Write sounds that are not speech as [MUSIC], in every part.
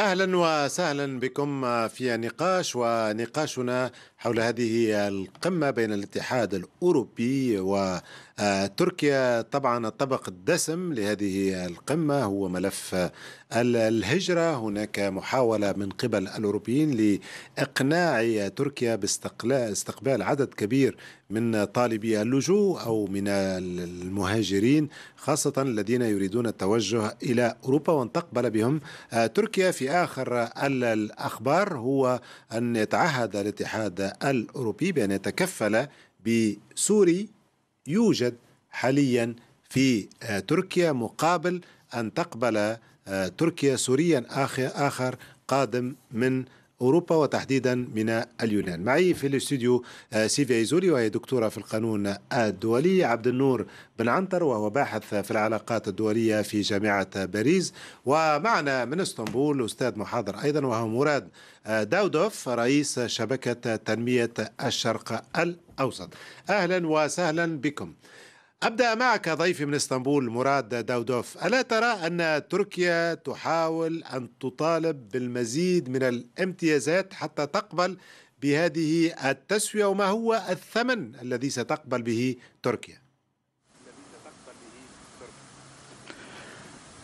اهلا وسهلا بكم في نقاش ونقاشنا حول هذه القمة بين الاتحاد الأوروبي وتركيا آه، طبعا الطبق الدسم لهذه القمة هو ملف آه، الهجرة هناك محاولة من قبل الأوروبيين لإقناع تركيا باستقلال استقبال عدد كبير من طالبي اللجوء أو من المهاجرين خاصة الذين يريدون التوجه إلى أوروبا وأن تقبل بهم آه، تركيا في آخر الأخبار هو أن يتعهد الاتحاد الأوروبي بأن يتكفل بسوري يوجد حاليا في آه، تركيا مقابل أن تقبل آه، تركيا سوريا آخر, آخر قادم من أوروبا وتحديدا من اليونان معي في الاستوديو آه، سيفيا إيزولي وهي دكتورة في القانون الدولي عبد النور بن عنتر وهو باحث في العلاقات الدولية في جامعة باريس ومعنا من اسطنبول أستاذ محاضر أيضا وهو مراد آه، داودوف رئيس شبكة تنمية الشرق الأوسط أهلا وسهلا بكم أبدأ معك ضيفي من اسطنبول مراد داودوف ألا ترى أن تركيا تحاول أن تطالب بالمزيد من الامتيازات حتى تقبل بهذه التسوية وما هو الثمن الذي ستقبل به تركيا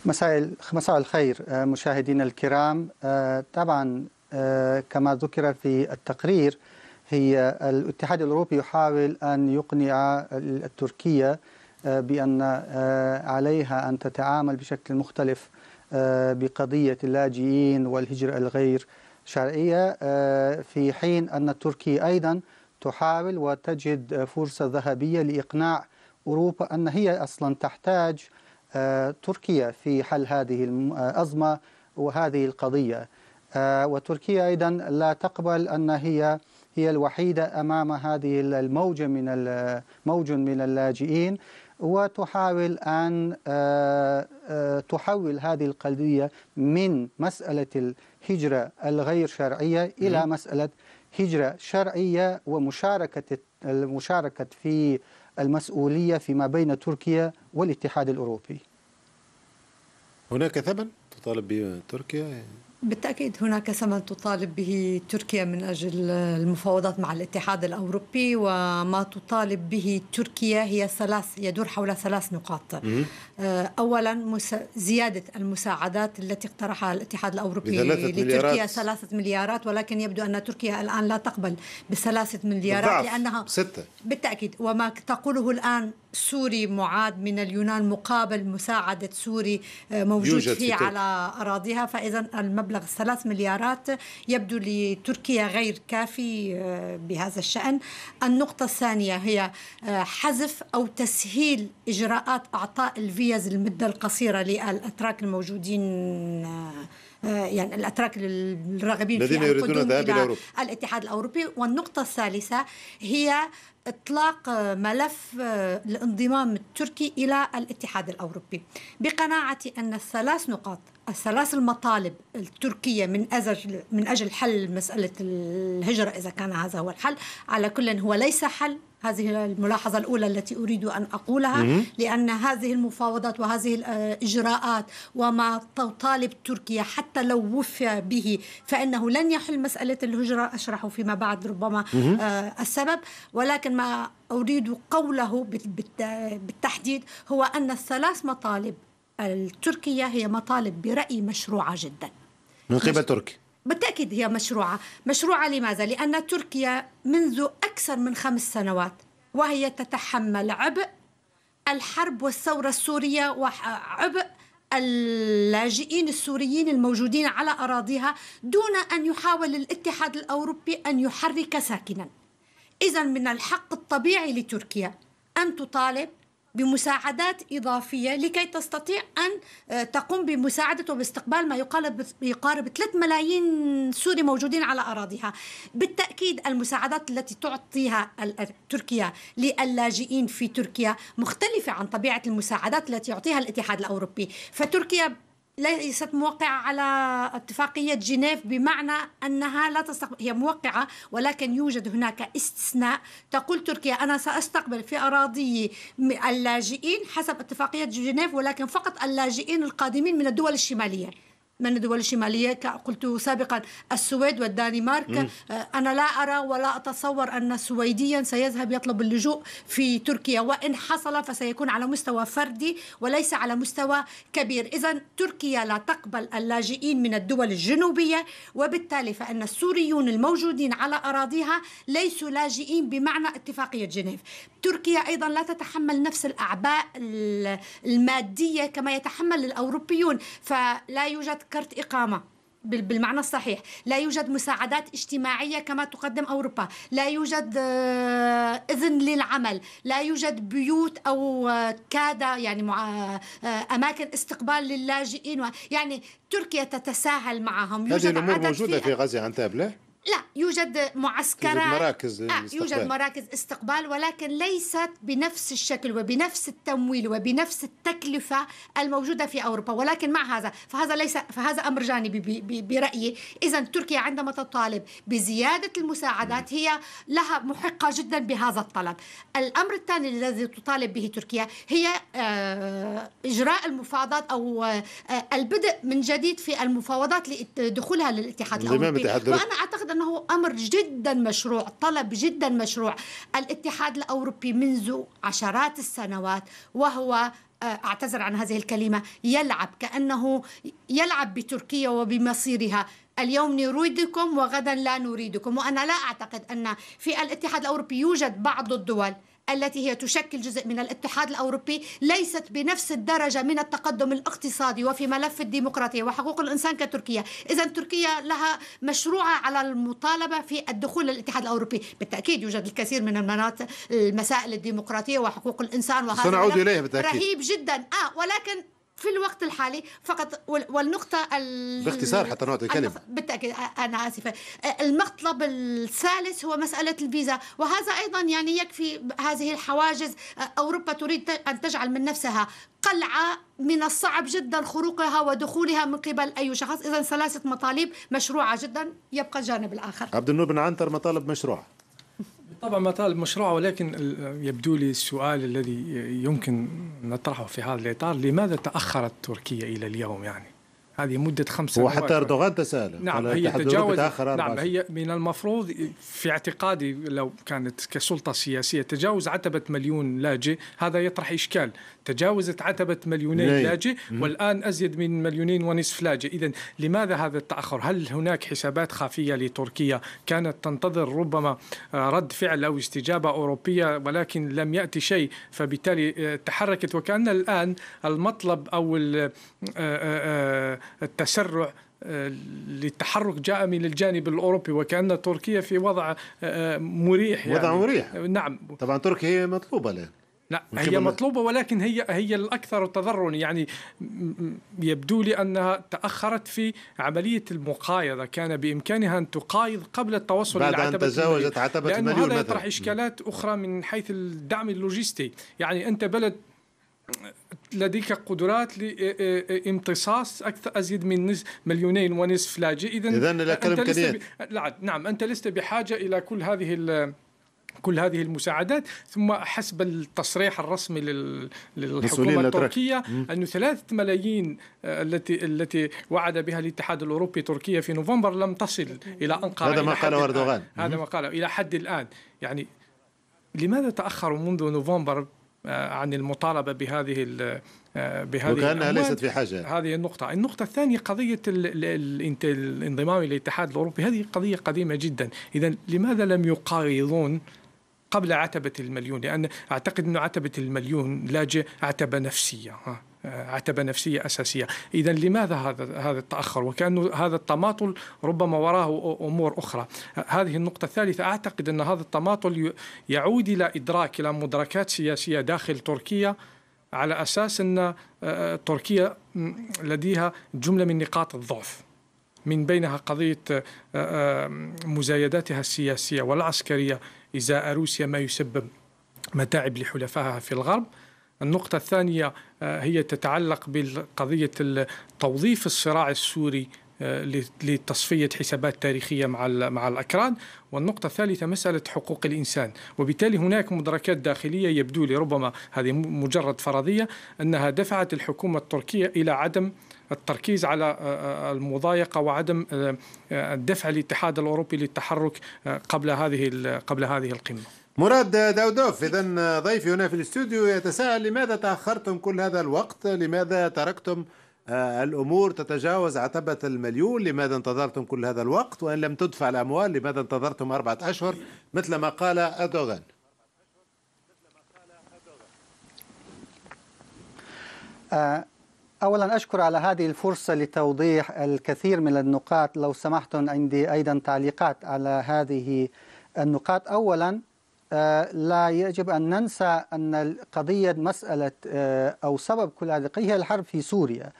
مساء مساء الخير آه، مشاهدينا الكرام آه، طبعا آه، كما ذكر في التقرير هي الاتحاد الأوروبي يحاول أن يقنع تركيا آه، بأن آه، عليها أن تتعامل بشكل مختلف آه، بقضية اللاجئين والهجرة الغير شرعية في حين أن تركيا أيضا تحاول وتجد فرصة ذهبية لإقناع أوروبا أن هي أصلا تحتاج تركيا في حل هذه الأزمة وهذه القضية وتركيا أيضا لا تقبل أن هي هي الوحيدة أمام هذه الموجة من الموج من اللاجئين وتحاول أن آه، آه، تحول هذه القضية من مسألة الهجرة الغير شرعية إلى مسألة هجرة شرعية ومشاركة المشاركة في المسؤولية فيما بين تركيا والاتحاد الأوروبي هناك ثمن تطالب به تركيا بالتأكيد هناك ثمن تطالب به تركيا من أجل المفاوضات مع الاتحاد الأوروبي وما تطالب به تركيا هي ثلاث يدور حول ثلاث نقاط آه، اولا زياده المساعدات التي اقترحها الاتحاد الاوروبي لتركيا ثلاثة مليارات ولكن يبدو ان تركيا الان لا تقبل بثلاثة مليارات بالضعف. لانها ستة. بالتاكيد وما تقوله الان سوري معاد من اليونان مقابل مساعده سوري آه، موجود يوجد فيه في على اراضيها فاذا المبلغ الثلاث مليارات يبدو لتركيا غير كافي آه، بهذا الشان النقطه الثانيه هي حذف او تسهيل اجراءات اعطاء الفيزا امتياز المده القصيره للاتراك الموجودين آه، آه، يعني الاتراك الراغبين الذين يريدون الذهاب الى أوروبا. الاتحاد الاوروبي والنقطه الثالثه هي اطلاق آه، ملف الانضمام التركي الى الاتحاد الاوروبي بقناعتي ان الثلاث نقاط الثلاث المطالب التركيه من اجل من اجل حل مساله الهجره اذا كان هذا هو الحل على كل هو ليس حل هذه الملاحظة الأولى التي أريد أن أقولها مم. لأن هذه المفاوضات وهذه الإجراءات وما تطالب تركيا حتى لو وفى به فإنه لن يحل مسألة الهجرة أشرح فيما بعد ربما مم. آه، السبب ولكن ما أريد قوله بالتحديد هو أن الثلاث مطالب التركية هي مطالب برأيي مشروعة جدا من قبل تركيا بالتأكيد هي مشروعة مشروعة لماذا؟ لأن تركيا منذ أكثر من خمس سنوات وهي تتحمل عبء الحرب والثورة السورية وعبء اللاجئين السوريين الموجودين على أراضيها دون أن يحاول الاتحاد الأوروبي أن يحرك ساكنا إذا من الحق الطبيعي لتركيا أن تطالب بمساعدات إضافية لكي تستطيع أن آه، تقوم بمساعدة وباستقبال ما يقارب 3 ملايين سوري موجودين على أراضيها بالتأكيد المساعدات التي تعطيها آه، تركيا للاجئين في تركيا مختلفة عن طبيعة المساعدات التي يعطيها الاتحاد الأوروبي فتركيا ليست موقعة على اتفاقية جنيف بمعنى أنها لا تستقبل هي موقعة ولكن يوجد هناك استثناء تقول تركيا أنا سأستقبل في أراضي اللاجئين حسب اتفاقية جنيف ولكن فقط اللاجئين القادمين من الدول الشمالية من الدول الشمالية قلت سابقا السويد والدنمارك آه، أنا لا أرى ولا أتصور أن سويديا سيذهب يطلب اللجوء في تركيا وإن حصل فسيكون على مستوى فردي وليس على مستوى كبير إذا تركيا لا تقبل اللاجئين من الدول الجنوبية وبالتالي فإن السوريون الموجودين على أراضيها ليسوا لاجئين بمعنى اتفاقية جنيف تركيا أيضا لا تتحمل نفس الأعباء المادية كما يتحمل الأوروبيون فلا يوجد كرت إقامة بالمعنى الصحيح لا يوجد مساعدات اجتماعية كما تقدم أوروبا لا يوجد آه، إذن للعمل لا يوجد بيوت أو آه، كادة يعني آه، أماكن استقبال للاجئين يعني تركيا تتساهل معهم يوجد هذه الأمور موجودة في غزة عن تابلة؟ لا يوجد معسكرات يوجد مراكز آه، للاستقبال. يوجد مراكز استقبال ولكن ليست بنفس الشكل وبنفس التمويل وبنفس التكلفة الموجودة في أوروبا ولكن مع هذا فهذا ليس فهذا أمر جانبي برأيي إذا تركيا عندما تطالب بزيادة المساعدات هي لها محقة جدا بهذا الطلب الأمر الثاني الذي تطالب به تركيا هي آه، إجراء المفاوضات أو آه، البدء من جديد في المفاوضات لدخولها للاتحاد الأوروبي وأنا أعتقد لأنه أمر جدا مشروع طلب جدا مشروع الاتحاد الأوروبي منذ عشرات السنوات وهو آه، اعتذر عن هذه الكلمة يلعب كأنه يلعب بتركيا وبمصيرها اليوم نريدكم وغدا لا نريدكم وأنا لا أعتقد أن في الاتحاد الأوروبي يوجد بعض الدول التي هي تشكل جزء من الاتحاد الأوروبي ليست بنفس الدرجة من التقدم الاقتصادي وفي ملف الديمقراطية وحقوق الإنسان كتركيا إذا تركيا لها مشروعة على المطالبة في الدخول للاتحاد الأوروبي بالتأكيد يوجد الكثير من المناطق المسائل الديمقراطية وحقوق الإنسان وهذا سنعود اليها بالتأكيد رهيب جدا آه ولكن في الوقت الحالي فقط والنقطة باختصار حتى نعطي كلمة بالتأكيد أنا آسفة المطلب الثالث هو مسألة الفيزا وهذا أيضا يعني يكفي هذه الحواجز أوروبا تريد أن تجعل من نفسها قلعة من الصعب جدا خروقها ودخولها من قبل أي شخص إذا ثلاثة مطالب مشروعة جدا يبقى الجانب الآخر عبد النور بن عنتر مطالب مشروعه طبعا ما طالب مشروع ولكن يبدو لي السؤال الذي يمكن نطرحه في هذا الإطار لماذا تأخرت تركيا إلى اليوم يعني هذه مدة خمس سنوات وحتى أردوغان تسأل نعم،, نعم هي تجاوز نعم هي من المفروض في اعتقادي لو كانت كسلطة سياسية تجاوز عتبة مليون لاجئ هذا يطرح إشكال تجاوزت عتبة مليونين لاجئ والآن أزيد من مليونين ونصف لاجئ إذا لماذا هذا التأخر هل هناك حسابات خافية لتركيا كانت تنتظر ربما آه، رد فعل أو استجابة أوروبية ولكن لم يأتي شيء فبالتالي آه، تحركت وكأن الآن المطلب أو آه، التسرع للتحرك آه، جاء من الجانب الاوروبي وكان تركيا في وضع آه، مريح يعني وضع مريح نعم طبعا تركيا هي مطلوبه الان لا هي مطلوبه ولكن هي هي الاكثر تضررا يعني يبدو لي انها تاخرت في عمليه المقايضه كان بامكانها ان تقايض قبل التوصل بعد الى عتبه ان تجاوزت عتبه المليون هذا يطرح اشكالات اخرى من حيث الدعم اللوجستي يعني انت بلد لديك قدرات لامتصاص اكثر ازيد من نصف مليونين ونصف لاجئ اذا اذا لك امكانيات نعم انت لست بحاجه الى كل هذه كل هذه المساعدات ثم حسب التصريح الرسمي للحكومه التركيه انه ثلاثة ملايين التي التي وعد بها الاتحاد الاوروبي تركيا في نوفمبر لم تصل الى انقره هذا ما قاله اردوغان هذا ما قاله الى حد الان يعني لماذا تاخروا منذ نوفمبر آه، عن المطالبه بهذه آه، بهذه وكانها ليست في حاجه هذه النقطه، النقطه الثانيه قضيه الانضمام الى الاتحاد الاوروبي هذه قضيه قديمه جدا، اذا لماذا لم يقايضون قبل عتبه المليون؟ لان اعتقد انه عتبه المليون لاجئ عتبه نفسيه آه، عتبة نفسية أساسية إذا لماذا هذا هذا التأخر وكأنه هذا التماطل ربما وراه أمور أخرى آه، هذه النقطة الثالثة أعتقد أن هذا التماطل يعود إلى إدراك إلى مدركات سياسية داخل تركيا على أساس أن آه، تركيا لديها جملة من نقاط الضعف من بينها قضية مزايداتها السياسية والعسكرية إزاء روسيا ما يسبب متاعب لحلفائها في الغرب النقطة الثانية آه، هي تتعلق بقضية توظيف الصراع السوري آه، لتصفية حسابات تاريخية مع مع الأكراد والنقطة الثالثة مسألة حقوق الإنسان وبالتالي هناك مدركات داخلية يبدو لي ربما هذه مجرد فرضية أنها دفعت الحكومة التركية إلى عدم التركيز على آه، المضايقة وعدم دفع الاتحاد الأوروبي للتحرك قبل هذه قبل هذه القمة مراد داودوف إذا ضيفي هنا في الاستوديو يتساءل لماذا تأخرتم كل هذا الوقت لماذا تركتم آه، الأمور تتجاوز عتبة المليون لماذا انتظرتم كل هذا الوقت وإن لم تدفع الأموال لماذا انتظرتم أربعة أشهر مثل ما قال أردوغان آه، أولا أشكر على هذه الفرصة لتوضيح الكثير من النقاط لو سمحتم عندي أيضا تعليقات على هذه النقاط أولا آه، لا يجب أن ننسى أن قضية مسألة آه، أو سبب كل هذه هي الحرب في سوريا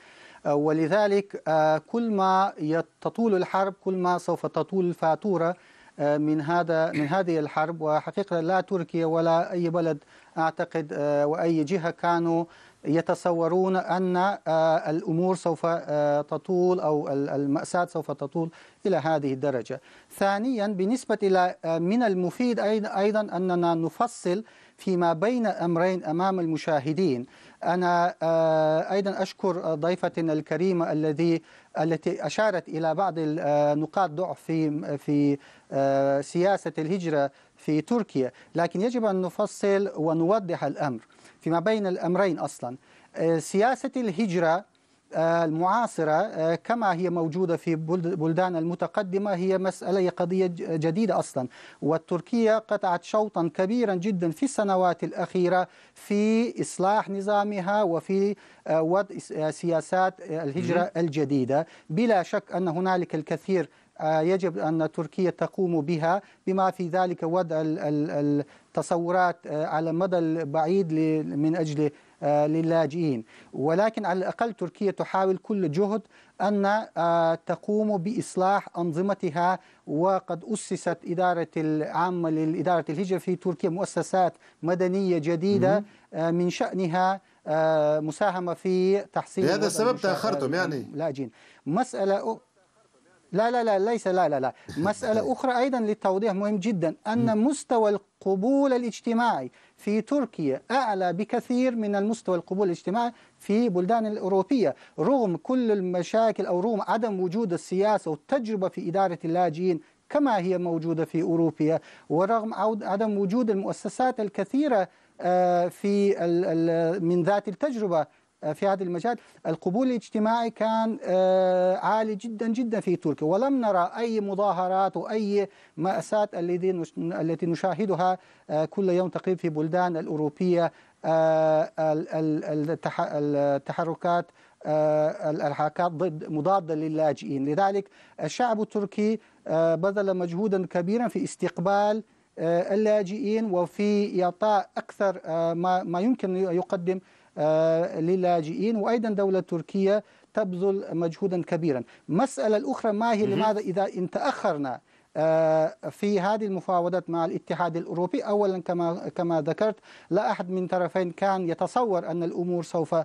آه، ولذلك كل ما تطول الحرب كل ما سوف تطول الفاتورة من هذا من هذه الحرب وحقيقة لا تركيا ولا أي بلد أعتقد وأي جهة كانوا يتصورون أن آه، الأمور سوف آه، تطول أو المأساة سوف تطول إلى هذه الدرجة ثانيا بالنسبة إلى آه، من المفيد أيضا أننا نفصل فيما بين أمرين أمام المشاهدين أنا أيضا أشكر ضيفتنا الكريمة الذي التي أشارت إلى بعض نقاط ضعف في في سياسة الهجرة في تركيا لكن يجب أن نفصل ونوضح الأمر فيما بين الأمرين أصلا آه، سياسة الهجرة آه، المعاصرة آه، كما هي موجودة في بلدان المتقدمة هي مسألة قضية جديدة أصلا والتركية قطعت شوطا كبيرا جدا في السنوات الأخيرة في إصلاح نظامها وفي وضع سياسات الهجرة الجديدة بلا شك أن هنالك الكثير يجب أن تركيا تقوم بها بما في ذلك وضع التصورات آه، على المدى البعيد من أجل آه، للاجئين ولكن على الأقل تركيا تحاول كل جهد أن آه، تقوم بإصلاح أنظمتها وقد أسست إدارة العامة لإدارة الهجرة في تركيا مؤسسات مدنية جديدة من شأنها مساهمة في تحسين هذا السبب تأخرتم يعني لاجئين مسألة لا لا لا ليس لا لا لا مسألة [LAUGHS] أخرى أيضا للتوضيح مهم جدا أن مستوى القبول الاجتماعي في تركيا أعلى بكثير من المستوى القبول الاجتماعي في بلدان الأوروبية رغم كل المشاكل أو رغم عدم وجود السياسة والتجربة في إدارة اللاجئين كما هي موجودة في أوروبا ورغم عدم وجود المؤسسات الكثيرة آه، في من ذات التجربة آه، في هذا المجال القبول الاجتماعي كان آه، عالي جدا جدا في تركيا ولم نرى أي مظاهرات وأي مأساة التي نشاهدها آه، كل يوم تقريبا في بلدان الأوروبية التحركات الحركات ضد مضادة للاجئين لذلك الشعب التركي بذل مجهودا كبيرا في استقبال اللاجئين وفي إعطاء أكثر ما يمكن يقدم آه، للاجئين وأيضا دولة تركيا تبذل مجهودا كبيرا مسألة الأخرى ما هي لماذا إذا إن تأخرنا آه، في هذه المفاوضات مع الاتحاد الأوروبي أولا كما كما ذكرت لا أحد من طرفين كان يتصور أن الأمور سوف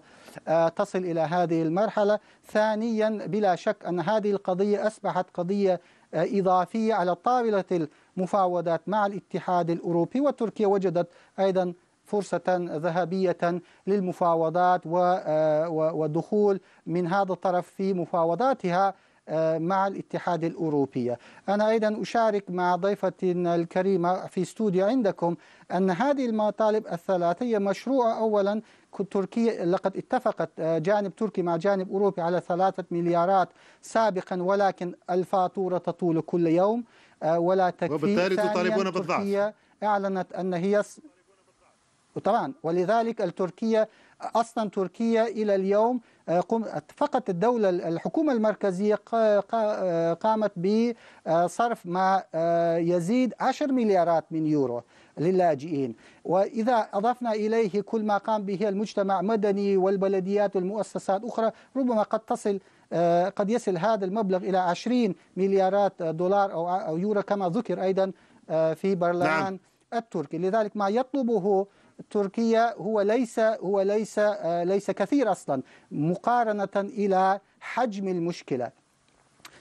آه، تصل إلى هذه المرحلة ثانيا بلا شك أن هذه القضية أصبحت قضية إضافية على طاولة المفاوضات مع الاتحاد الأوروبي وتركيا وجدت أيضا فرصة ذهبية للمفاوضات آه، ودخول من هذا الطرف في مفاوضاتها آه، مع الاتحاد الأوروبي أنا أيضا أشارك مع ضيفتنا الكريمة في استوديو عندكم أن هذه المطالب الثلاثة هي مشروعة أولا تركيا لقد اتفقت آه، جانب تركي مع جانب أوروبي على ثلاثة مليارات سابقا ولكن الفاتورة تطول كل يوم ولا تكفي وبالتالي تطالبون بالضعف أعلنت أن هي وطبعا ولذلك التركية أصلا تركيا إلى اليوم آه، فقط الدولة الحكومة المركزية آه، قامت بصرف ما آه، يزيد 10 مليارات من يورو للاجئين وإذا أضفنا إليه كل ما قام به المجتمع المدني والبلديات والمؤسسات أخرى ربما قد تصل قد يصل هذا المبلغ إلى 20 مليارات دولار أو يورو كما ذكر أيضا في برلمان نعم. التركي لذلك ما يطلبه تركيا هو ليس هو ليس آه، ليس كثير اصلا مقارنه الى حجم المشكله.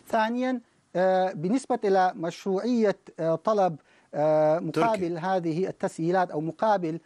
ثانيا آه، بالنسبه الى مشروعيه آه، طلب مقابل تركي. هذه التسهيلات او مقابل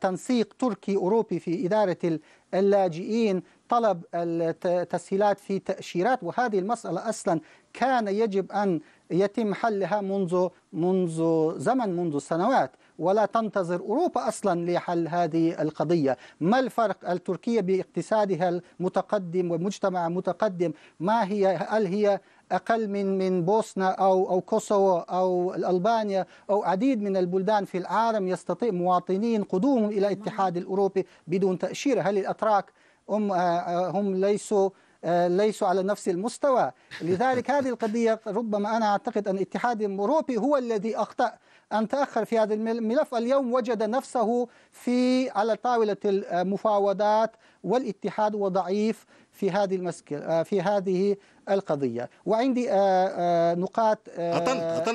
تنسيق تركي اوروبي في اداره اللاجئين طلب التسهيلات في تاشيرات وهذه المساله اصلا كان يجب ان يتم حلها منذ منذ زمن منذ سنوات ولا تنتظر أوروبا أصلا لحل هذه القضية ما الفرق التركية باقتصادها المتقدم ومجتمع متقدم ما هي هل هي أقل من من بوسنا أو أو كوسوفو أو ألبانيا أو عديد من البلدان في العالم يستطيع مواطنين قدومهم إلى الاتحاد الأوروبي بدون تأشيرة هل الأتراك هم آه، آه، هم ليسوا آه، ليسوا على نفس المستوى لذلك هذه القضية ربما أنا أعتقد أن الاتحاد الأوروبي هو الذي أخطأ أن تأخر في هذا الملف اليوم وجد نفسه في على طاولة المفاوضات والاتحاد وضعيف في هذه المسك... آه، في هذه القضية وعندي آه، نقاط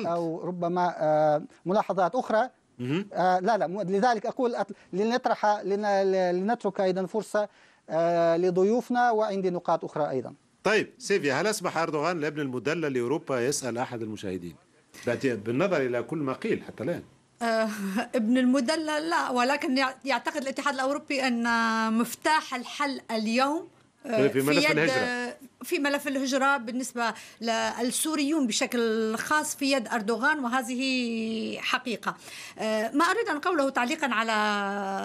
أو ربما ملاحظات أخرى آه لا لا لذلك اقول لنطرح لنترك ايضا فرصه آه، لضيوفنا وعندي نقاط أخرى أيضا طيب سيفيا هل أصبح أردوغان الابن المدلل لأوروبا يسأل أحد المشاهدين بالنظر إلى كل ما قيل حتى الآن آه، [LAUGHS] ابن المدلل لا ولكن يعتقد الاتحاد الأوروبي أن مفتاح الحل اليوم في ملف في الهجرة في ملف الهجرة بالنسبة للسوريون بشكل خاص في يد أردوغان وهذه حقيقة آه، ما أريد أن قوله تعليقا على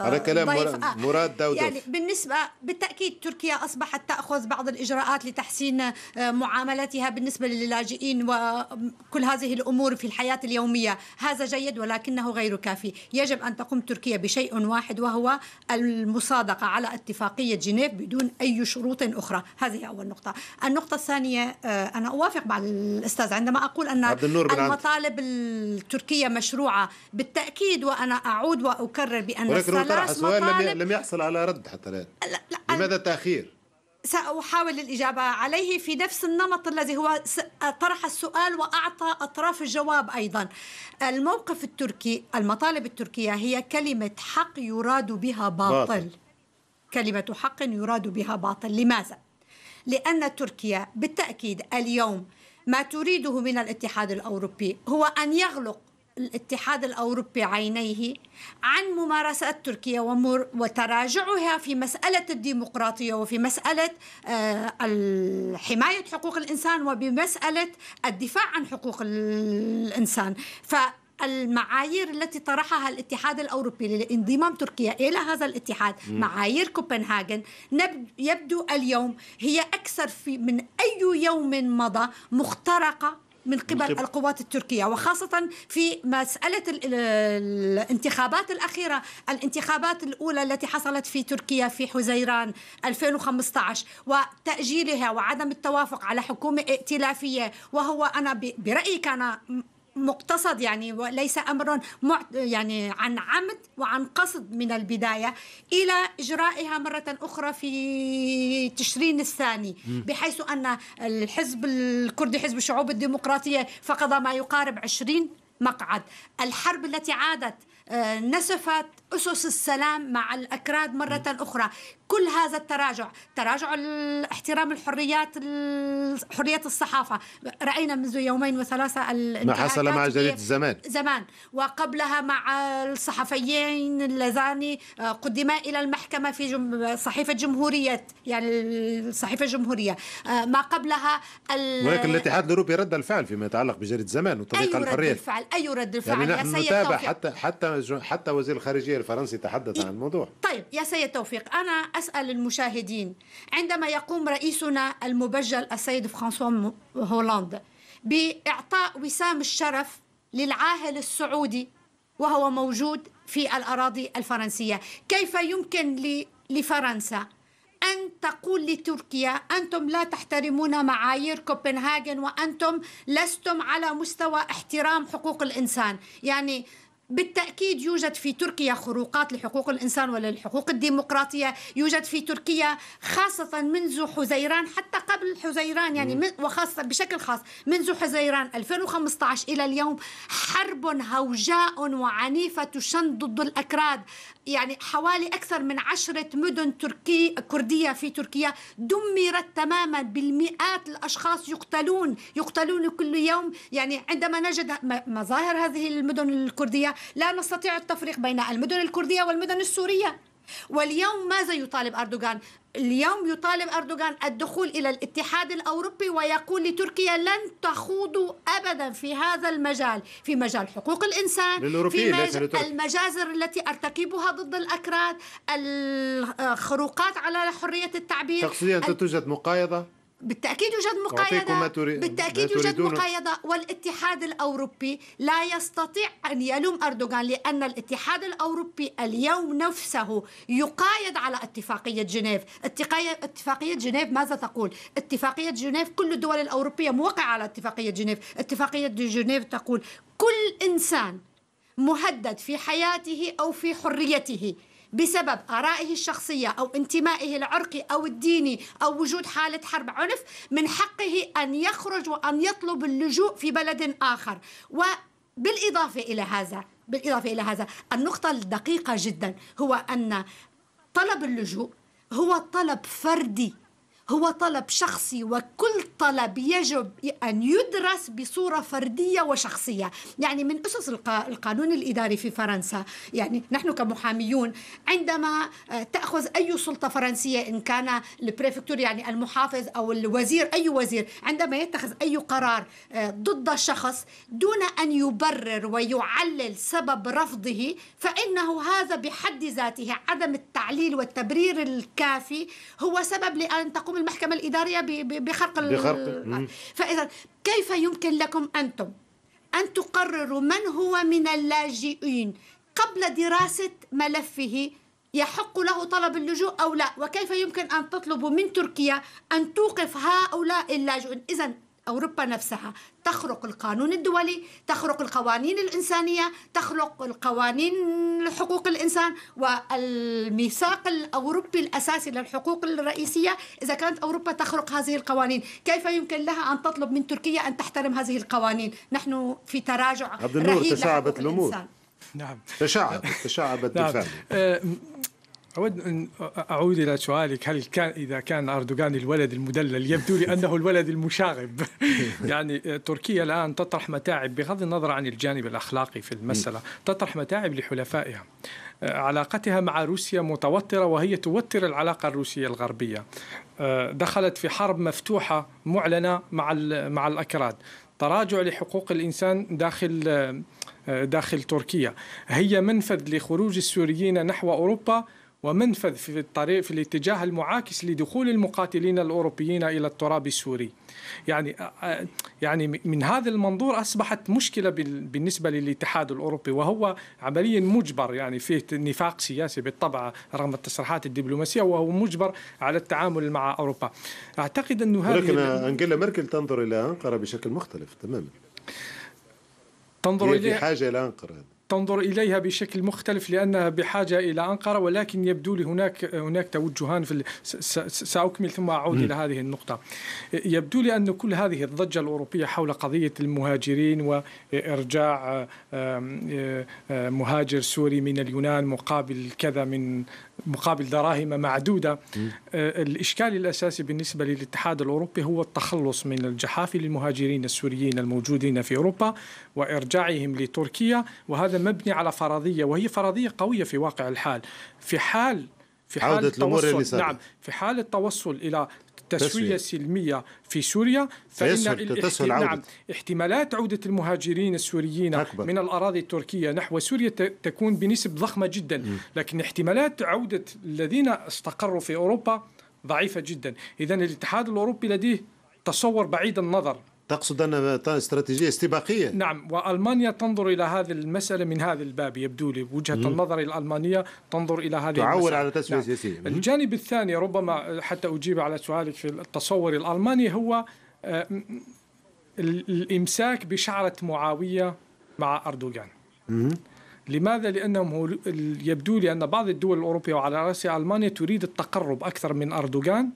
على كلام آه، مراد داودوف يعني بالنسبة بالتأكيد تركيا أصبحت تأخذ بعض الإجراءات لتحسين آه، معاملتها بالنسبة للاجئين وكل هذه الأمور في الحياة اليومية هذا جيد ولكنه غير كافي يجب أن تقوم تركيا بشيء واحد وهو المصادقة على اتفاقية جنيف بدون أي شروط شروط أخرى هذه أول نقطة النقطة الثانية آه، أنا أوافق مع الأستاذ عندما أقول أن المطالب التركية مشروعة بالتأكيد وأنا أعود وأكرر بأن الثلاث مطالب لم يحصل على رد حتى الآن لا لا لماذا تأخير؟ سأحاول الإجابة عليه في نفس النمط الذي هو طرح السؤال وأعطى أطراف الجواب أيضا الموقف التركي المطالب التركية هي كلمة حق يراد بها باطل, باطل. كلمة حق يراد بها باطل لماذا؟ لأن تركيا بالتأكيد اليوم ما تريده من الاتحاد الأوروبي هو أن يغلق الاتحاد الأوروبي عينيه عن ممارسات تركيا وتراجعها في مسألة الديمقراطية وفي مسألة آه، حماية حقوق الإنسان وبمسألة الدفاع عن حقوق الإنسان ف المعايير التي طرحها الاتحاد الأوروبي لانضمام تركيا إلى هذا الاتحاد م. معايير كوبنهاجن يبدو اليوم هي أكثر في من أي يوم مضى مخترقة من قبل القوات التركية وخاصة في مسألة الانتخابات الأخيرة الانتخابات الأولى التي حصلت في تركيا في حزيران 2015 وتأجيلها وعدم التوافق على حكومة ائتلافية وهو أنا برأيي كان مقتصد يعني وليس امر يعني عن عمد وعن قصد من البدايه الى اجرائها مره اخرى في تشرين الثاني بحيث ان الحزب الكردي حزب الشعوب الديمقراطيه فقد ما يقارب 20 مقعد الحرب التي عادت آه، نسفت أسس السلام مع الأكراد مرة أخرى كل هذا التراجع تراجع احترام الحريات حرية الصحافة رأينا منذ يومين وثلاثة ما حصل مع جريدة زمان زمان وقبلها مع الصحفيين اللذان آه، قدما إلى المحكمة في جم... صحيفة جمهورية يعني الصحيفة الجمهورية آه، ما قبلها ال... ولكن الاتحاد الأوروبي رد الفعل فيما يتعلق بجريدة زمان وتضييق أيوة الحرية أي رد الفعل أي أيوة، رد الفعل يعني نحن نتابع حتى حتى حتى وزير الخارجية الفرنسي تحدث عن الموضوع طيب يا سيد توفيق أنا أسأل المشاهدين عندما يقوم رئيسنا المبجل السيد فرانسوا هولاند بإعطاء وسام الشرف للعاهل السعودي وهو موجود في الأراضي الفرنسية كيف يمكن لفرنسا أن تقول لتركيا أنتم لا تحترمون معايير كوبنهاجن وأنتم لستم على مستوى احترام حقوق الإنسان يعني بالتأكيد يوجد في تركيا خروقات لحقوق الإنسان وللحقوق الديمقراطية يوجد في تركيا خاصة منذ حزيران حتى قبل حزيران يعني وخاصة بشكل خاص منذ حزيران 2015 إلى اليوم حرب هوجاء وعنيفة تشن ضد الأكراد يعني حوالي أكثر من عشرة مدن تركي كردية في تركيا دمرت تماما بالمئات الأشخاص يقتلون يقتلون كل يوم يعني عندما نجد مظاهر هذه المدن الكردية لا نستطيع التفريق بين المدن الكردية والمدن السورية واليوم ماذا يطالب أردوغان؟ اليوم يطالب أردوغان الدخول إلى الاتحاد الأوروبي ويقول لتركيا لن تخوضوا أبدا في هذا المجال في مجال حقوق الإنسان في مج... المجازر التي أرتكبها ضد الأكراد الخروقات على حرية التعبير تقصد أن توجد مقايضة؟ بالتأكيد يوجد مقايضة بالتأكيد يوجد مقايضة والاتحاد الأوروبي لا يستطيع أن يلوم أردوغان لأن الاتحاد الأوروبي اليوم نفسه يقايض على اتفاقية جنيف اتفاقية جنيف ماذا تقول؟ اتفاقية جنيف كل الدول الأوروبية موقعة على اتفاقية جنيف اتفاقية جنيف تقول كل إنسان مهدد في حياته أو في حريته بسبب آرائه الشخصية أو انتمائه العرقي أو الديني أو وجود حالة حرب عنف من حقه أن يخرج وأن يطلب اللجوء في بلد آخر وبالإضافة إلى هذا بالإضافة إلى هذا النقطة الدقيقة جدا هو أن طلب اللجوء هو طلب فردي هو طلب شخصي وكل طلب يجب أن يدرس بصورة فردية وشخصية يعني من أسس القانون الإداري في فرنسا يعني نحن كمحاميون عندما آه، تأخذ أي سلطة فرنسية إن كان البريفكتور يعني المحافظ أو الوزير أي وزير عندما يتخذ أي قرار آه، ضد شخص دون أن يبرر ويعلل سبب رفضه فإنه هذا بحد ذاته عدم التعليل والتبرير الكافي هو سبب لأن تقوم المحكمة الإدارية بخرق, بخرق. آه. فإذا كيف يمكن لكم أنتم أن تقرروا من هو من اللاجئين قبل دراسة ملفه يحق له طلب اللجوء أو لا وكيف يمكن أن تطلبوا من تركيا أن توقف هؤلاء اللاجئين إذا أوروبا نفسها تخرق القانون الدولي تخرق القوانين الإنسانية تخرق القوانين حقوق الإنسان والميثاق الأوروبي الأساسي للحقوق الرئيسية إذا كانت أوروبا تخرق هذه القوانين كيف يمكن لها أن تطلب من تركيا أن تحترم هذه القوانين نحن في تراجع عبد النور تشعبت الأمور الإنسان. نعم تشعب تشعب نعم. الدفاع آه، أود أن أعود إلى سؤالك هل كان إذا كان أردوغان الولد المدلل يبدو لي أنه الولد المشاغب [LAUGHS] يعني آه، تركيا الآن تطرح متاعب بغض النظر عن الجانب الأخلاقي في المسألة تطرح متاعب لحلفائها آه، علاقتها مع روسيا متوترة وهي توتر العلاقة الروسية الغربية آه، دخلت في حرب مفتوحة معلنة مع مع الأكراد تراجع لحقوق الإنسان داخل داخل تركيا هي منفذ لخروج السوريين نحو أوروبا ومنفذ في الطريق في الاتجاه المعاكس لدخول المقاتلين الاوروبيين الى التراب السوري. يعني يعني من هذا المنظور اصبحت مشكله بالنسبه للاتحاد الاوروبي وهو عمليا مجبر يعني فيه نفاق سياسي بالطبع رغم التصريحات الدبلوماسيه وهو مجبر على التعامل مع اوروبا. اعتقد انه هذه ولكن انجيلا ميركل تنظر الى انقره بشكل مختلف تماما. تنظر اليها في حاجه الى انقره. تنظر اليها بشكل مختلف لانها بحاجه الى انقره ولكن يبدو لي هناك هناك توجهان في ساكمل ثم اعود الى هذه النقطه. يبدو لي ان كل هذه الضجه الاوروبيه حول قضيه المهاجرين وارجاع مهاجر سوري من اليونان مقابل كذا من مقابل دراهم معدودة آه، الإشكال الأساسي بالنسبة للاتحاد الأوروبي هو التخلص من الجحافل المهاجرين السوريين الموجودين في أوروبا وإرجاعهم لتركيا وهذا مبني على فرضية وهي فرضية قوية في واقع الحال في حال في حال التوصل نعم في حال التوصل إلى تسوية سلمية في سوريا فإن تسهل, عودة. نعم احتمالات عودة المهاجرين السوريين أكبر. من الأراضي التركية نحو سوريا تكون بنسب ضخمة جدا م. لكن احتمالات عودة الذين استقروا في أوروبا ضعيفة جدا إذا الاتحاد الأوروبي لديه تصور بعيد النظر تقصد أن استراتيجية استباقية نعم وألمانيا تنظر إلى هذه المسألة من هذا الباب يبدو لي وجهة مم. النظر الألمانية تنظر إلى هذه تعول المسألة. على تسوية نعم. سياسية الجانب الثاني ربما حتى أجيب على سؤالك في التصور الألماني هو آه، الإمساك بشعرة معاوية مع أردوغان مم. لماذا؟ لأنهم يبدو لي أن بعض الدول الأوروبية وعلى رأسها ألمانيا تريد التقرب أكثر من أردوغان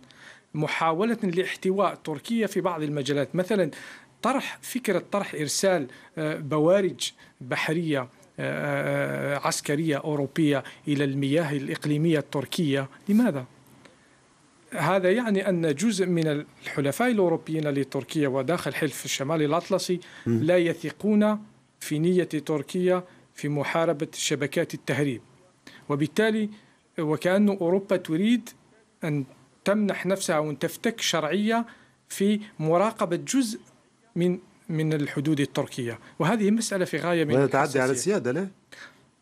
محاولة لاحتواء تركيا في بعض المجالات مثلا طرح فكرة طرح إرسال آه، بوارج بحرية آه، آه، عسكرية أوروبية إلى المياه الإقليمية التركية لماذا؟ هذا يعني أن جزء من الحلفاء الأوروبيين لتركيا وداخل حلف الشمال الأطلسي لا يثقون في نية تركيا في محاربة شبكات التهريب وبالتالي وكأن أوروبا تريد أن تمنح نفسها وان تفتك شرعيه في مراقبه جزء من من الحدود التركيه وهذه مساله في غايه من تعدي على السياده لا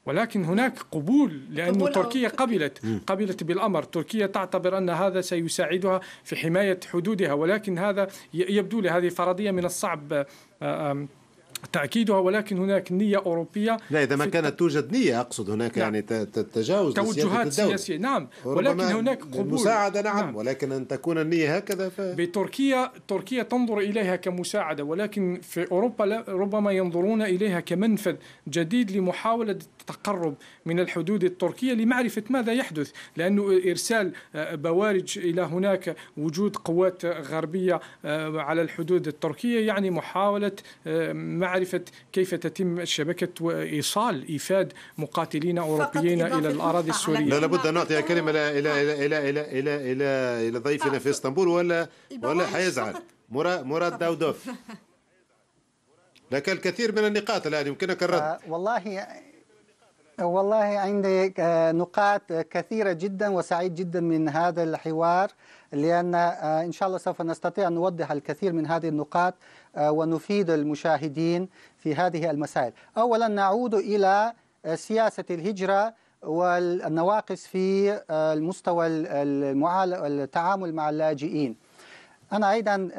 ولكن هناك قبول لأن تركيا قبلت قبلت بالأمر تركيا تعتبر أن هذا سيساعدها في حماية حدودها ولكن هذا يبدو لي هذه فرضية من الصعب آه، تأكيدها ولكن هناك نية أوروبية لا إذا ما كانت توجد نية أقصد هناك نعم. يعني تجاوز توجهات سياسية نعم ولكن هناك قبول مساعدة نعم, نعم ولكن أن تكون النية هكذا ف... بتركيا تركيا تنظر إليها كمساعدة ولكن في أوروبا ربما ينظرون إليها كمنفذ جديد لمحاولة التقرب من الحدود التركية لمعرفة ماذا يحدث لأنه إرسال آه، بوارج إلى هناك وجود قوات غربية آه، على الحدود التركية يعني محاولة آه، معرفة كيف تتم شبكة وإيصال إيفاد مقاتلين أوروبيين إلى الأراضي السورية لا لابد أن نعطي كلمة إلى إلى إلى إلى إلى إلى إلى ضيفنا في اسطنبول ولا ولا حيزعل مراد مراد داودوف [LAUGHS] لك الكثير من النقاط الآن يمكنك الرد آه، والله والله عندي آه، نقاط كثيرة جدا وسعيد جدا من هذا الحوار لأن آه، إن شاء الله سوف نستطيع أن نوضح الكثير من هذه النقاط آه، ونفيد المشاهدين في هذه المسائل أولا نعود إلى آه، سياسة الهجرة والنواقص في آه، المستوى التعامل مع اللاجئين أنا أيضا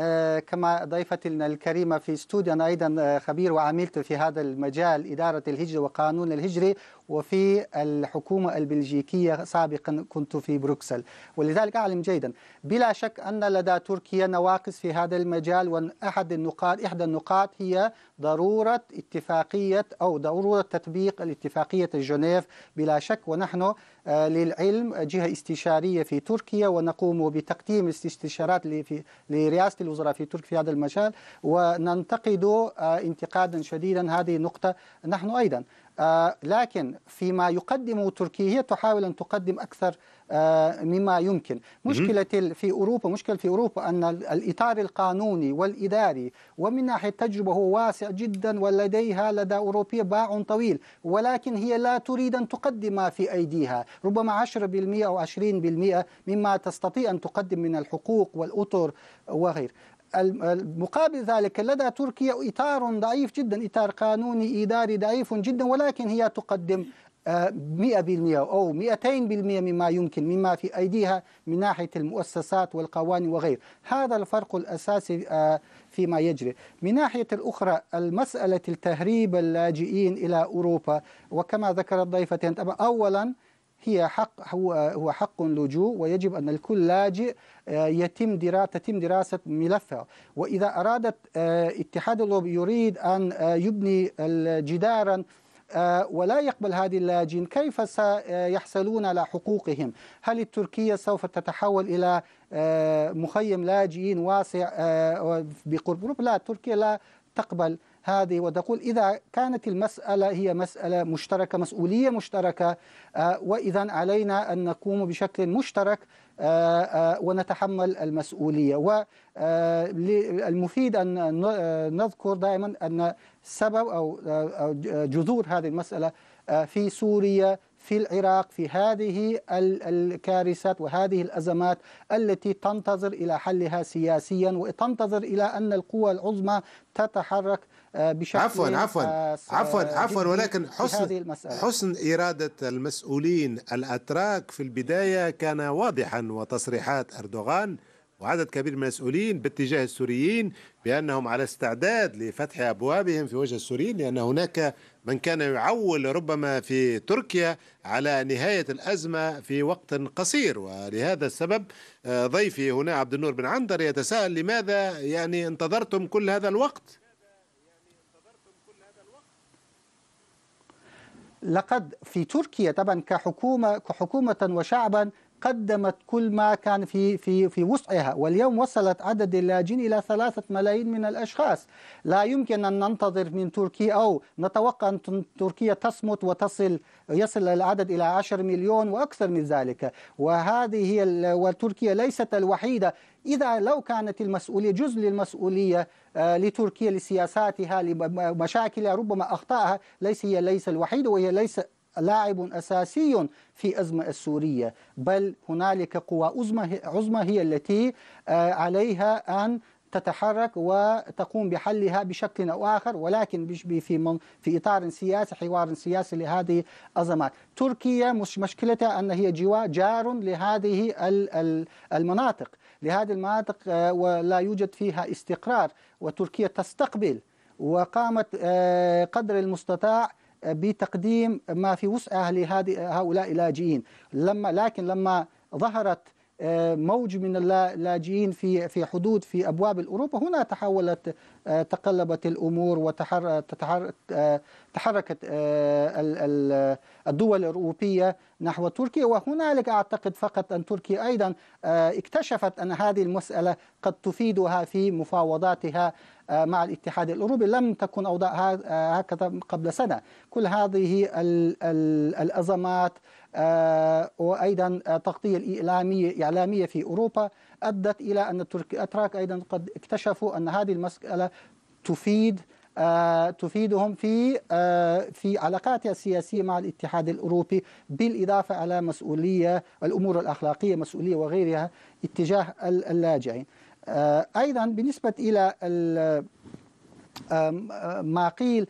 كما ضيفتنا الكريمة في استوديو أنا أيضا خبير وعملت في هذا المجال إدارة الهجرة وقانون الهجري وفي الحكومة البلجيكية سابقا كنت في بروكسل ولذلك أعلم جيدا بلا شك أن لدى تركيا نواقص في هذا المجال وأحد النقاط إحدى النقاط هي ضرورة اتفاقية أو ضرورة تطبيق الاتفاقية الجنيف بلا شك ونحن آه، للعلم جهة استشارية في تركيا ونقوم بتقديم استشارات لرئاسة الوزراء في تركيا في هذا المجال وننتقد آه، انتقادا شديدا هذه النقطة نحن أيضا آه، لكن فيما يقدم تركيا هي تحاول أن تقدم أكثر آه، مما يمكن مشكلة في أوروبا مشكلة في أوروبا أن الإطار القانوني والإداري ومن ناحية التجربة هو واسع جدا ولديها لدى أوروبية باع طويل ولكن هي لا تريد أن تقدم ما في أيديها ربما 10% أو 20% مما تستطيع أن تقدم من الحقوق والأطر وغير مقابل ذلك لدى تركيا إطار ضعيف جدا إطار قانوني إداري ضعيف جدا ولكن هي تقدم 100% آه، أو 200% مما يمكن مما في أيديها من ناحية المؤسسات والقوانين وغير هذا الفرق الأساسي آه، فيما يجري من ناحية الأخرى المسألة التهريب اللاجئين إلى أوروبا وكما ذكرت الضيفتين أولا هي حق هو هو حق لجوء ويجب أن الكل لاجئ آه، يتم دراسة تتم دراسة ملفه وإذا أرادت آه، اتحاد الأوروبي يريد أن آه، يبني جدارا ولا يقبل هذه اللاجئين كيف سيحصلون على حقوقهم هل التركية سوف تتحول إلى مخيم لاجئين واسع بقرب لا تركيا لا تقبل هذه وتقول إذا كانت المسألة هي مسألة مشتركة مسؤولية مشتركة آه، وإذا علينا أن نقوم بشكل مشترك آه، آه، ونتحمل المسؤولية والمفيد أن نذكر دائما أن سبب أو جذور هذه المسألة في سوريا في العراق في هذه الكارثات وهذه الأزمات التي تنتظر إلى حلها سياسيا وتنتظر إلى أن القوى العظمى تتحرك آه، بشكل عفوا عفوا آه، آه، عفوا عفوا ولكن حسن حسن اراده المسؤولين الاتراك في البدايه كان واضحا وتصريحات اردوغان وعدد كبير من المسؤولين باتجاه السوريين بانهم على استعداد لفتح ابوابهم في وجه السوريين لان هناك من كان يعول ربما في تركيا على نهايه الازمه في وقت قصير ولهذا السبب ضيفي هنا عبد النور بن عنتر يتساءل لماذا يعني انتظرتم كل هذا الوقت لقد في تركيا طبعا كحكومة كحكومة وشعبا قدمت كل ما كان في في في وسعها واليوم وصلت عدد اللاجئين الى ثلاثة ملايين من الاشخاص لا يمكن ان ننتظر من تركيا او نتوقع ان تركيا تصمت وتصل يصل العدد الى 10 مليون واكثر من ذلك وهذه هي وتركيا ليست الوحيده إذا لو كانت المسؤولية جزء للمسؤولية آه، لتركيا لسياساتها لمشاكلها ربما أخطائها ليس هي ليس الوحيدة وهي ليس لاعب أساسي في أزمة السورية بل هنالك قوى عظمى هي التي آه، عليها أن تتحرك وتقوم بحلها بشكل او اخر ولكن في من في اطار سياسي حوار سياسي لهذه الازمات، تركيا مش مشكلتها ان هي جوا جار لهذه المناطق، لهذه المناطق آه، ولا يوجد فيها استقرار وتركيا تستقبل وقامت آه، قدر المستطاع بتقديم ما في وسعه لهؤلاء اللاجئين لما لكن لما ظهرت آه، موج من اللاجئين في في حدود في ابواب اوروبا هنا تحولت آه، تقلبت الامور وتحركت آه، الدول الاوروبيه نحو تركيا وهنالك اعتقد فقط ان تركيا ايضا اكتشفت ان هذه المساله قد تفيدها في مفاوضاتها مع الاتحاد الاوروبي لم تكن اوضاع هكذا قبل سنه كل هذه الازمات آه، وأيضا آه، تغطيه الإعلامية إعلامية في أوروبا أدت إلى أن الأتراك أيضا قد اكتشفوا أن هذه المسألة تفيد آه، تفيدهم في في علاقاتها السياسيه مع الاتحاد الاوروبي بالاضافه على مسؤوليه الامور الاخلاقيه مسؤوليه وغيرها اتجاه اللاجئين. ايضا بالنسبه الى ما قيل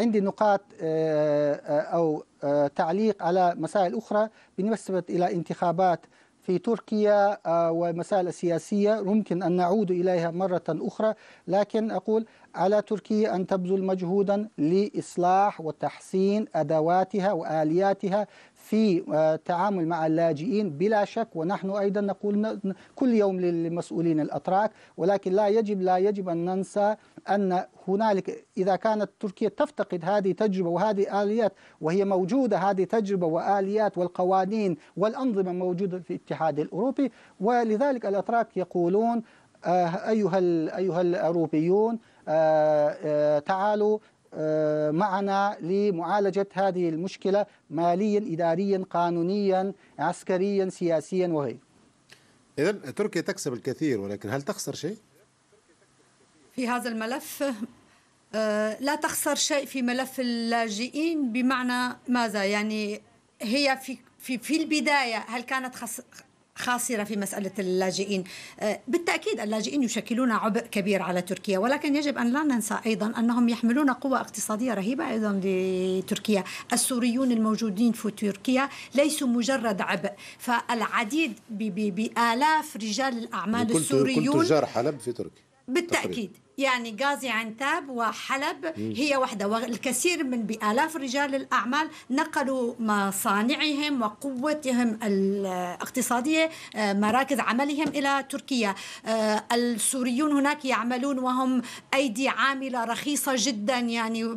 عندي نقاط آه، آه، أو آه، تعليق على مسائل أخرى بالنسبة إلى انتخابات في تركيا ومسائل سياسية ممكن أن نعود إليها مرة أخرى لكن أقول على تركيا أن تبذل مجهودا لإصلاح وتحسين أدواتها وآلياتها في التعامل آه، مع اللاجئين بلا شك ونحن أيضا نقول كل يوم للمسؤولين الأتراك ولكن لا يجب لا يجب أن ننسى أن هنالك إذا كانت تركيا تفتقد هذه التجربة وهذه آليات وهي موجودة هذه تجربة وآليات والقوانين والأنظمة موجودة في الاتحاد الأوروبي ولذلك الأتراك يقولون آه، أيها أيها الأوروبيون آه، تعالوا آه، معنا لمعالجة هذه المشكلة ماليا إداريا قانونيا عسكريا سياسيا وغير إذا تركيا تكسب الكثير ولكن هل تخسر شيء؟ في هذا الملف آه، لا تخسر شيء في ملف اللاجئين بمعنى ماذا يعني هي في في في البدايه هل كانت خاسرة في مسألة اللاجئين آه، بالتأكيد اللاجئين يشكلون عبء كبير على تركيا ولكن يجب أن لا ننسى أيضا أنهم يحملون قوة اقتصادية رهيبة أيضا لتركيا السوريون الموجودين في تركيا ليسوا مجرد عبء فالعديد بآلاف رجال الأعمال السوريون كنت جار حلب في تركيا بالتأكيد تقريب. يعني غازي عنتاب وحلب هي واحدة والكثير من بآلاف رجال الأعمال نقلوا مصانعهم وقوتهم الاقتصادية آه، مراكز عملهم إلى تركيا آه، السوريون هناك يعملون وهم أيدي عاملة رخيصة جدا يعني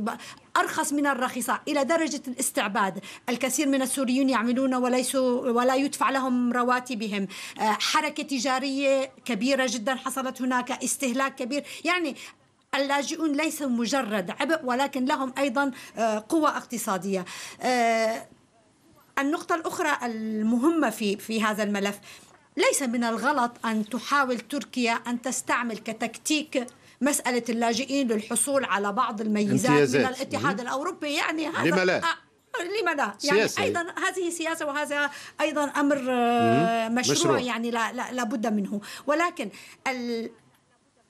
أرخص من الرخيصة إلى درجة الاستعباد الكثير من السوريين يعملون وليسوا ولا يدفع لهم رواتبهم آه، حركة تجارية كبيرة جدا حصلت هناك استهلاك كبير يعني اللاجئون ليسوا مجرد عبء ولكن لهم أيضا آه، قوة اقتصادية آه، النقطة الأخرى المهمة في في هذا الملف ليس من الغلط أن تحاول تركيا أن تستعمل كتكتيك مسألة اللاجئين للحصول على بعض الميزات من الاتحاد الأوروبي يعني هذا لما لا؟ آه، لما لا يعني سياسة. ايضا هذه سياسه وهذا ايضا امر آه، مشروع, مشروع. يعني لا, لا, لابد منه ولكن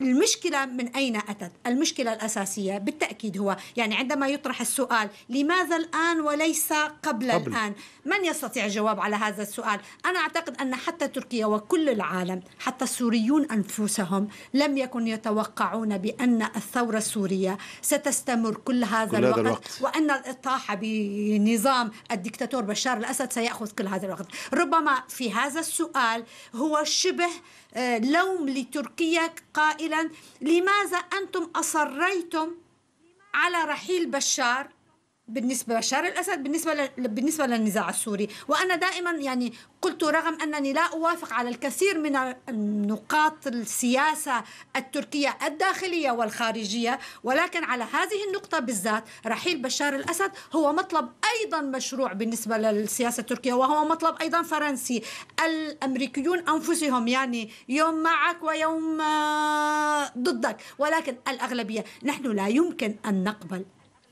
المشكلة من أين أتت؟ المشكلة الأساسية بالتأكيد هو يعني عندما يطرح السؤال لماذا الآن وليس قبل, قبل. الآن؟ من يستطيع الجواب على هذا السؤال؟ أنا أعتقد أن حتى تركيا وكل العالم حتى السوريون أنفسهم لم يكن يتوقعون بأن الثورة السورية ستستمر كل هذا, كل الوقت, هذا الوقت وأن الإطاحة بنظام الدكتاتور بشار الأسد سيأخذ كل هذا الوقت ربما في هذا السؤال هو شبه آه، لوم لتركيا قائل قائلا لماذا أنتم أصريتم على رحيل بشار بالنسبه لبشار الاسد بالنسبه ل... بالنسبه للنزاع السوري وانا دائما يعني قلت رغم انني لا اوافق على الكثير من النقاط السياسه التركيه الداخليه والخارجيه ولكن على هذه النقطه بالذات رحيل بشار الاسد هو مطلب ايضا مشروع بالنسبه للسياسه التركيه وهو مطلب ايضا فرنسي الامريكيون انفسهم يعني يوم معك ويوم آه، ضدك ولكن الاغلبيه نحن لا يمكن ان نقبل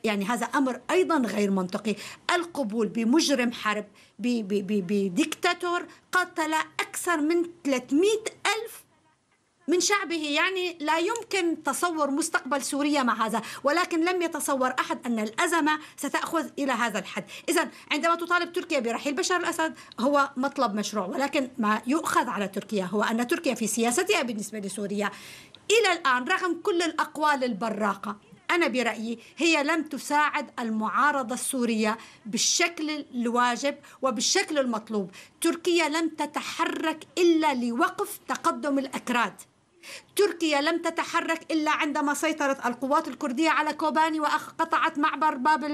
يعني هذا أمر أيضا غير منطقي القبول بمجرم حرب بديكتاتور قتل أكثر من 300 ألف من شعبه يعني لا يمكن تصور مستقبل سوريا مع هذا ولكن لم يتصور أحد أن الأزمة ستأخذ إلى هذا الحد إذا عندما تطالب تركيا برحيل بشار الأسد هو مطلب مشروع ولكن ما يؤخذ على تركيا هو أن تركيا في سياستها بالنسبة لسوريا إلى الآن رغم كل الأقوال البراقة أنا برأيي هي لم تساعد المعارضة السورية بالشكل الواجب وبالشكل المطلوب تركيا لم تتحرك إلا لوقف تقدم الأكراد تركيا لم تتحرك إلا عندما سيطرت القوات الكردية على كوباني وقطعت معبر باب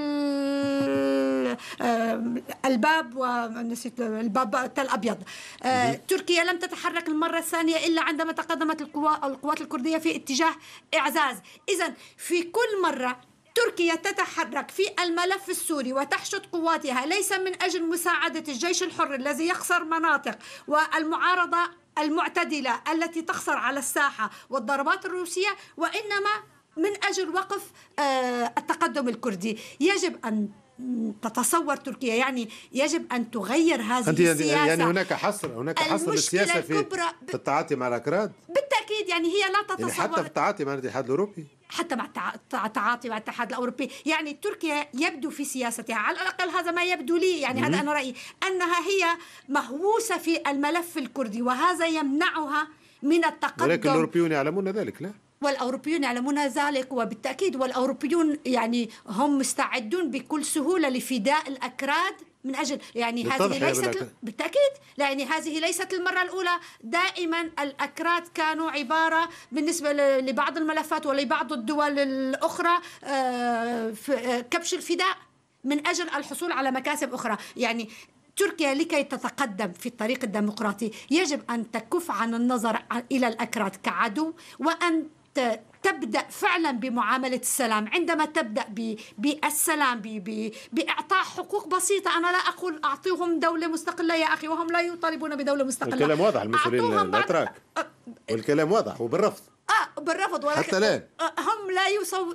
آه، الباب ونسيت الباب تل أبيض آه، تركيا لم تتحرك المرة الثانية إلا عندما تقدمت القوات الكردية في اتجاه إعزاز إذا في كل مرة تركيا تتحرك في الملف السوري وتحشد قواتها ليس من اجل مساعده الجيش الحر الذي يخسر مناطق والمعارضه المعتدلة التي تخسر على الساحة والضربات الروسية وإنما من أجل وقف آه، التقدم الكردي يجب أن تتصور تركيا يعني يجب ان تغير هذه أنت يعني- يعني السياسه يعني هناك حصر هناك حصر للسياسه في, في التعاطي مع الاكراد بالتاكيد يعني هي لا تتصور يعني حتى في التعاطي مع الاتحاد الاوروبي حتى مع التعاطي مع الاتحاد الأوروبي يعني تركيا يبدو في سياستها على الأقل هذا ما يبدو لي يعني هذا أنا رأيي أنها هي مهووسة في الملف الكردي وهذا يمنعها من التقدم ولكن الأوروبيون يعلمون ذلك لا؟ والأوروبيون يعلمون ذلك وبالتأكيد والأوروبيون يعني هم مستعدون بكل سهولة لفداء الأكراد من اجل يعني هذه ليست بالتاكيد لا يعني هذه ليست المره الاولى دائما الاكراد كانوا عباره بالنسبه لبعض الملفات ولبعض الدول الاخرى آه، آه، كبش الفداء من اجل الحصول على مكاسب اخرى يعني تركيا لكي تتقدم في الطريق الديمقراطي يجب ان تكف عن النظر الى الاكراد كعدو وان تبدأ فعلا بمعاملة السلام عندما تبدأ بالسلام بإعطاء حقوق بسيطة أنا لا أقول أعطيهم دولة مستقلة يا أخي وهم لا يطالبون بدولة مستقلة الكلام واضح المسؤولين الأتراك والكلام واضح وبالرفض آه بالرفض ولكن حتى لا. هم لا,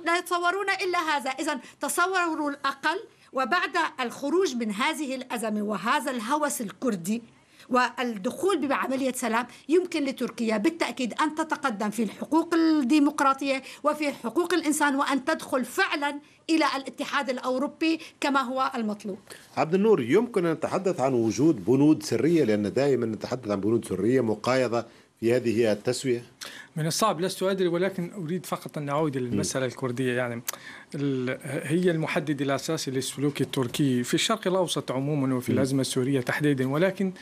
لا يتصورون إلا هذا إذا تصوروا الأقل وبعد الخروج من هذه الأزمة وهذا الهوس الكردي والدخول بعملية سلام يمكن لتركيا بالتأكيد أن تتقدم في الحقوق الديمقراطية وفي حقوق الإنسان وأن تدخل فعلا إلى الاتحاد الأوروبي كما هو المطلوب عبد النور يمكن أن نتحدث عن وجود بنود سرية لأن دائما نتحدث عن بنود سرية مقايضة في هذه التسوية من الصعب لست أدري ولكن أريد فقط أن أعود للمسألة الكردية يعني هي المحدد الأساسي للسلوك التركي في الشرق الأوسط عموما وفي الأزمة السورية تحديدا ولكن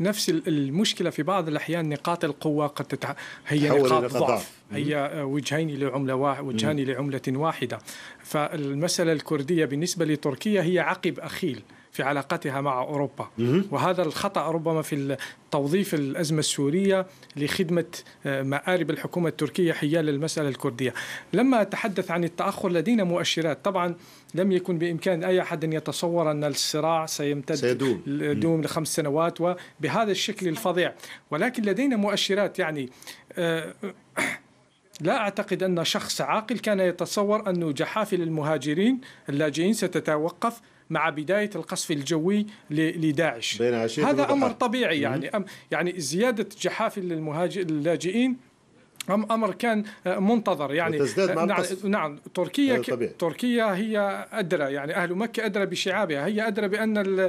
نفس المشكله في بعض الاحيان نقاط القوه قد تتع... هي نقاط ضعف هي آه، وجهين لعمله واحد وجهان لعمله واحده فالمساله الكرديه بالنسبه لتركيا هي عقب اخيل في علاقتها مع أوروبا وهذا الخطأ ربما في توظيف الأزمة السورية لخدمة آه، مآرب الحكومة التركية حيال المسألة الكردية لما أتحدث عن التأخر لدينا مؤشرات طبعا لم يكن بإمكان أي أحد أن يتصور أن الصراع سيمتد سيدوم دوم لخمس سنوات وبهذا الشكل الفظيع ولكن لدينا مؤشرات يعني آه، [CLEARS THROAT] لا أعتقد أن شخص عاقل كان يتصور أن جحافل المهاجرين اللاجئين ستتوقف مع بدايه القصف الجوي لداعش هذا امر طبيعي يعني أم يعني زياده جحافل للمهاجر اللاجئين امر كان آه، منتظر يعني آه، نعم, نعم تركيا تركيا هي ادرى يعني اهل مكه ادرى بشعابها هي ادرى بان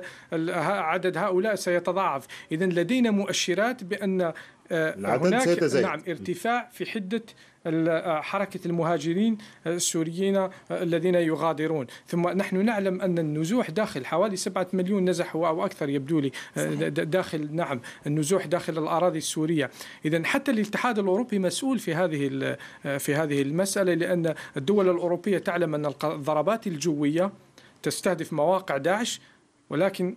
عدد هؤلاء سيتضاعف اذا لدينا مؤشرات بان آه، هناك سيتزايد. نعم ارتفاع في حده حركة المهاجرين السوريين الذين يغادرون ثم نحن نعلم أن النزوح داخل حوالي سبعة مليون نزح أو أكثر يبدو لي آه، داخل نعم النزوح داخل الأراضي السورية إذا حتى الاتحاد الأوروبي مسؤول في هذه آه، في هذه المسألة لأن الدول الأوروبية تعلم أن الضربات الجوية تستهدف مواقع داعش ولكن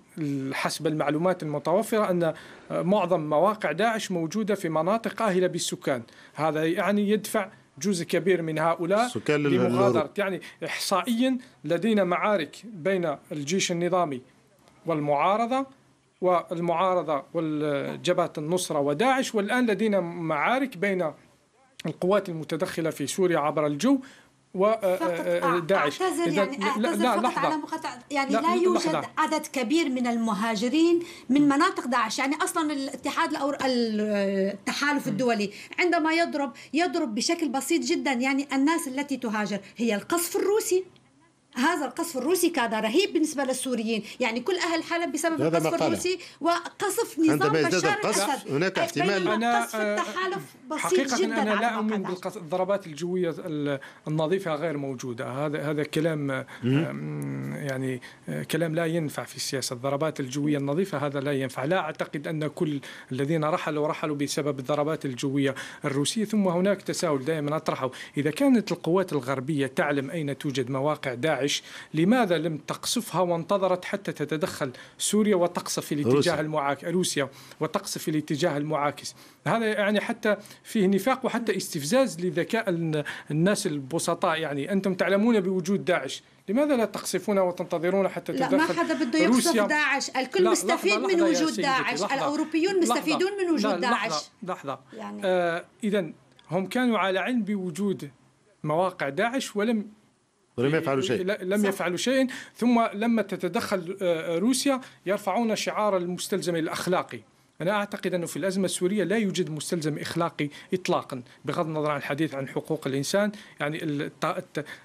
حسب المعلومات المتوفرة أن معظم مواقع داعش موجودة في مناطق آهلة بالسكان هذا يعني يدفع جزء كبير من هؤلاء لمغادرة يعني إحصائيا لدينا معارك بين الجيش النظامي والمعارضة والمعارضة والجبهة النصرة وداعش والآن لدينا معارك بين القوات المتدخلة في سوريا عبر الجو وداعش آه، آه، آه، اعتذر يعني اعتذر لا فقط لحظة. على يعني لا, لا يوجد لحظة. عدد كبير من المهاجرين من مناطق داعش يعني اصلا الاتحاد الأور... التحالف الدولي عندما يضرب يضرب بشكل بسيط جدا يعني الناس التي تهاجر هي القصف الروسي هذا القصف الروسي كان رهيب بالنسبه للسوريين يعني كل اهل حلب بسبب القصف مقالة. الروسي وقصف نظام بشار الاسد هناك احتمال أنا آه، التحالف بسيط حقيقة جدا أنا لا أؤمن بالضربات الجوية النظيفة غير موجودة هذا هذا كلام آه، يعني آه، كلام لا ينفع في السياسة الضربات الجوية النظيفة هذا لا ينفع لا أعتقد أن كل الذين رحلوا رحلوا بسبب الضربات الجوية الروسية ثم هناك تساؤل دائما أطرحه إذا كانت القوات الغربية تعلم أين توجد مواقع داعش داعش لماذا لم تقصفها وانتظرت حتى تتدخل سوريا وتقصف الاتجاه المعاكس روسيا وتقصف الاتجاه المعاكس هذا يعني حتى فيه نفاق وحتى استفزاز لذكاء الناس البسطاء يعني أنتم تعلمون بوجود داعش لماذا لا تقصفون وتنتظرون حتى تدخل لا ما حدا بده يقصف داعش الكل مستفيد لحظة من وجود داعش لحظة الأوروبيون مستفيدون من وجود لحظة داعش لحظة يعني آه إذا هم كانوا على علم بوجود مواقع داعش ولم ولم يفعلوا شيء لم يفعلوا شيء ثم لما تتدخل آه، روسيا يرفعون شعار المستلزم الاخلاقي أنا أعتقد أنه في الأزمة السورية لا يوجد مستلزم إخلاقي إطلاقا بغض النظر عن الحديث عن حقوق الإنسان يعني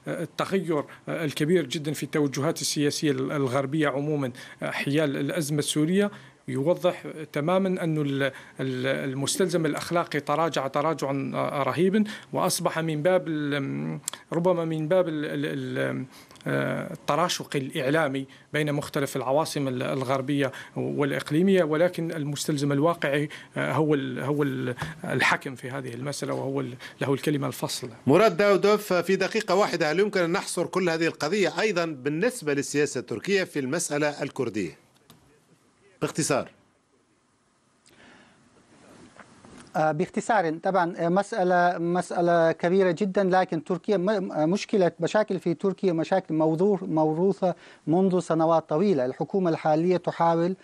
التغير الكبير جدا في التوجهات السياسية الغربية عموما آه، حيال الأزمة السورية يوضح تماما أن المستلزم الأخلاقي تراجع تراجعا رهيبا وأصبح من باب ربما من باب التراشق الإعلامي بين مختلف العواصم الغربية والإقليمية ولكن المستلزم الواقعي هو هو الحكم في هذه المسألة وهو له الكلمة الفصل مراد داودوف في دقيقة واحدة هل يمكن أن نحصر كل هذه القضية أيضا بالنسبة للسياسة التركية في المسألة الكردية باختصار آه، باختصار طبعا آه، مسألة مسألة كبيرة جدا لكن تركيا آه، مشكلة مشاكل في تركيا مشاكل موروثة منذ سنوات طويلة الحكومة الحالية تحاول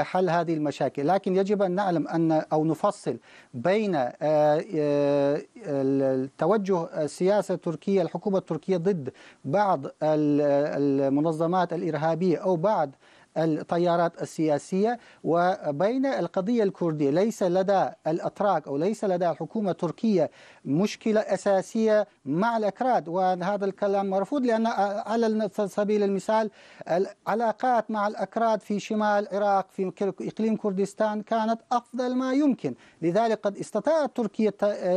حل هذه المشاكل لكن يجب أن نعلم أن أو نفصل بين التوجه السياسة التركية الحكومة التركية ضد بعض المنظمات الإرهابية أو بعض التيارات السياسية وبين القضية الكردية ليس لدى الأتراك أو ليس لدى الحكومة التركية مشكلة أساسية مع الأكراد وهذا الكلام مرفوض لأن على سبيل المثال العلاقات مع الأكراد في شمال العراق في إقليم كردستان كانت أفضل ما يمكن لذلك قد استطاعت تركيا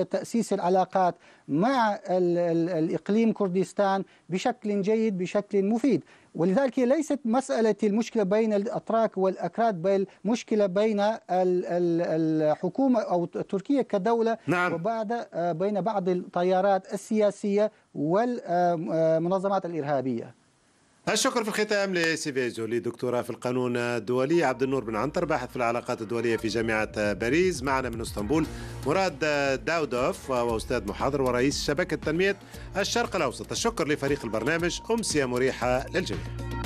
تأسيس العلاقات مع الإقليم كردستان بشكل جيد بشكل مفيد ولذلك ليست مسألة المشكلة بين الأتراك والأكراد بل مشكلة بين الحكومة أو تركيا كدولة نعم. وبعد آه، بين بعض التيارات السياسية والمنظمات آه، آه، الإرهابية الشكر في الختام لسيفيزو لدكتوراه في القانون الدولي عبد النور بن عنتر باحث في العلاقات الدوليه في جامعه باريس معنا من اسطنبول مراد داودوف واستاذ محاضر ورئيس شبكه تنميه الشرق الاوسط الشكر لفريق البرنامج امسيه مريحه للجميع